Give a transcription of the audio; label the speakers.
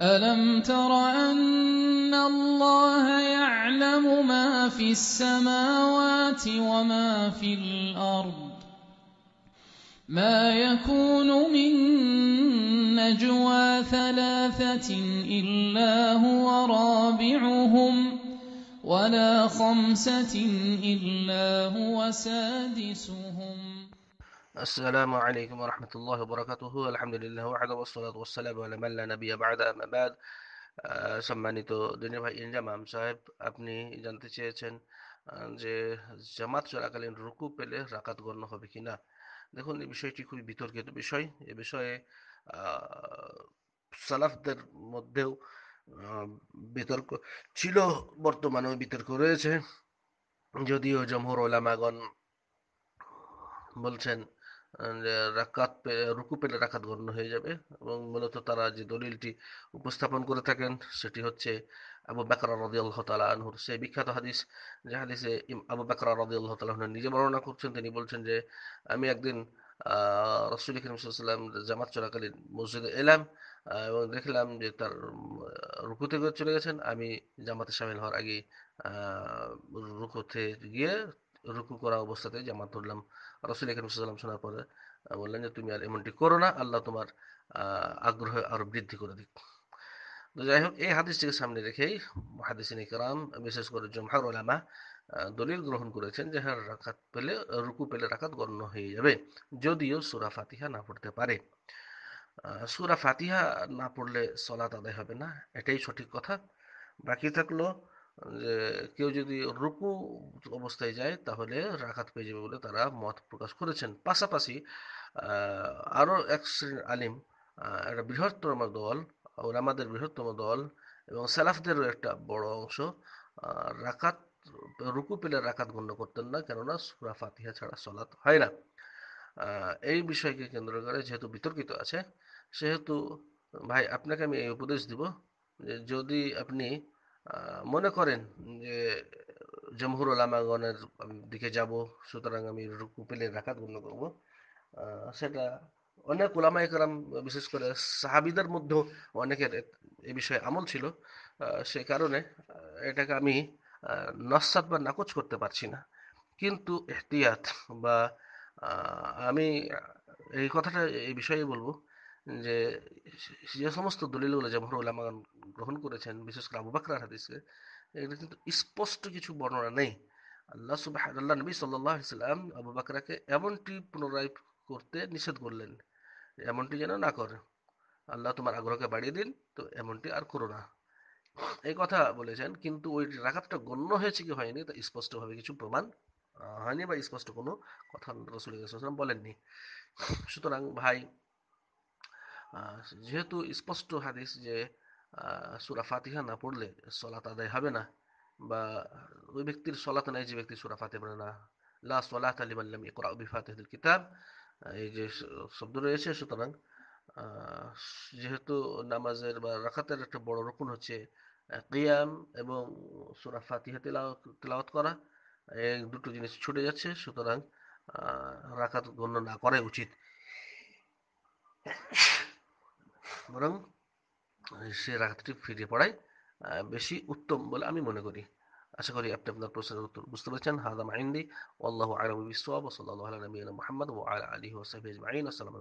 Speaker 1: ألم تر أن الله يعلم ما في السماوات وما في الأرض ما يكون من نجوى ثلاثة إلا هو رابعهم ولا خمسة إلا هو سادسهم
Speaker 2: السلام عليكم ورحمة الله وبركاته الحمد لله وحده والصلاة والسلام على من لا نبي بعد ما بعد সম্মানিত দিনের ভাই ইনজামাম সাহেব আপনি জানতে চেয়েছেন যে জামাত চলাকালীন রুকু পেলে রাকাত গণ্য হবে কিনা দেখুন এই বিষয়টি খুবই বিতর্কিত বিষয় এ বিষয়ে সালাফদের মধ্যেও বিতর্ক ছিল বর্তমানেও বিতর্ক রয়েছে যদিও জমহুর ওলামাগণ বলছেন Uh, রাকাত রুকু পেলে রাকাত গণ্য হয়ে যাবে এবং মূলত তারা যে দলিলটি উপস্থাপন করে থাকেন সেটি হচ্ছে আবু বাকরা রদিয়াল্লাহ তালা আনহুর সেই বিখ্যাত হাদিস যে হাদিসে আবু বাকরা রদিয়াল্লাহ তালা নিজে বর্ণনা করছেন তিনি বলছেন যে আমি একদিন রসুল করিম সাল্লাম জামাত চলাকালীন মসজিদে এলাম এবং দেখলাম যে তার রুকুতে চলে গেছেন আমি জামাতে সামিল হওয়ার আগে রুকুতে গিয়ে রুকু করা অবস্থাতে জামাত পড়লাম রসুল একরম সাল্লাম শোনার পরে বললেন যে তুমি আর এমনটি করো না আল্লাহ তোমার আগ্রহ আর বৃদ্ধি করে দিক তো যাই হোক এই হাদিসটিকে সামনে রেখেই হাদিস ইকরাম বিশেষ করে জমহার ওলামা দলিল গ্রহণ করেছেন যে হ্যাঁ রাখাত পেলে রুকু পেলে রাখাত গণ্য হয়ে যাবে যদিও সুরা ফাতিহা না পড়তে পারে সুরা ফাতিহা না পড়লে সলাত আদায় হবে না এটাই সঠিক কথা বাকি থাকলো যে কেউ যদি রুকু অবস্থায় যায় তাহলে রাখাত পেয়ে যাবে বলে তারা মত প্রকাশ করেছেন পাশাপাশি আরও এক শ্রেণীর আলিম একটা বৃহত্তম দল আমাদের বৃহত্তম দল এবং সেলাফদেরও একটা বড় অংশ রাখাত রুকু পেলে রাকাত গণ্য করতেন না কেননা সুরা ফাতিহা ছাড়া সলাত হয় না এই বিষয়কে কেন্দ্র করে যেহেতু বিতর্কিত আছে সেহেতু ভাই আপনাকে আমি এই উপদেশ দিব যে যদি আপনি মনে করেন যে জমহুর ওলামাগণের দিকে যাব সুতরাং আমি রুকু পেলে রাখাত গণ্য করব সেটা অনেক ওলামা একরাম বিশেষ করে সাহাবিদের মধ্যেও অনেকের এ বিষয়ে আমল ছিল সে কারণে এটাকে আমি নস্বাত বা নাকচ করতে পারছি না কিন্তু এহতিয়াত বা আমি এই কথাটা এই বিষয়ে বলবো যে যে সমস্ত দলিলগুলো জামহুর উলামাগণ গ্রহণ করেছেন বিশেষ করে আবু বাকরার হাদিসে এগুলো কিন্তু স্পষ্ট কিছু বর্ণনা নেই আল্লাহ সুবাহ আল্লাহ নবী সাল্লাহ ইসলাম আবু বাকরাকে এমনটি পুনরায় করতে নিষেধ করলেন এমনটি যেন না করে আল্লাহ তোমার আগ্রহকে বাড়িয়ে দিন তো এমনটি আর করো না এই কথা বলেছেন কিন্তু ওই রাখাতটা গণ্য হয়েছে কি হয়নি তা স্পষ্টভাবে কিছু প্রমাণ হয়নি বা স্পষ্ট কোনো কথা রসুল বলেননি সুতরাং ভাই যেহেতু স্পষ্ট হাদিস যে সুরা ফাতিহা না পড়লে সলাত আদায় হবে না বা ওই ব্যক্তির সলাত নাই যে ব্যক্তি সুরা ফাতে পড়ে না লা সলাত আলিম আল্লাম ইকরা বি ফাতিহাতুল কিতাব এই যে শব্দ রয়েছে সুতরাং যেহেতু নামাজের বা রাখাতের একটা বড় রকম হচ্ছে কিয়াম এবং সুরা ফাতিহা তেলাওয়াত করা এই দুটো জিনিস ছুটে যাচ্ছে সুতরাং রাখাত গণ্য না করাই উচিত বরং সে রাখাতটি ফিরিয়ে পড়াই বেশি উত্তম বলে আমি মনে করি আশা করি আপনি আপনার প্রশ্নের উত্তর বুঝতে পেরেছেন হাদা মাইন্দি আল্লাহ আলম বিশ্বাব সাল্লাহ আলী মোহাম্মদ ও
Speaker 1: আল আলী হোসাফিজ আইন আসসালাম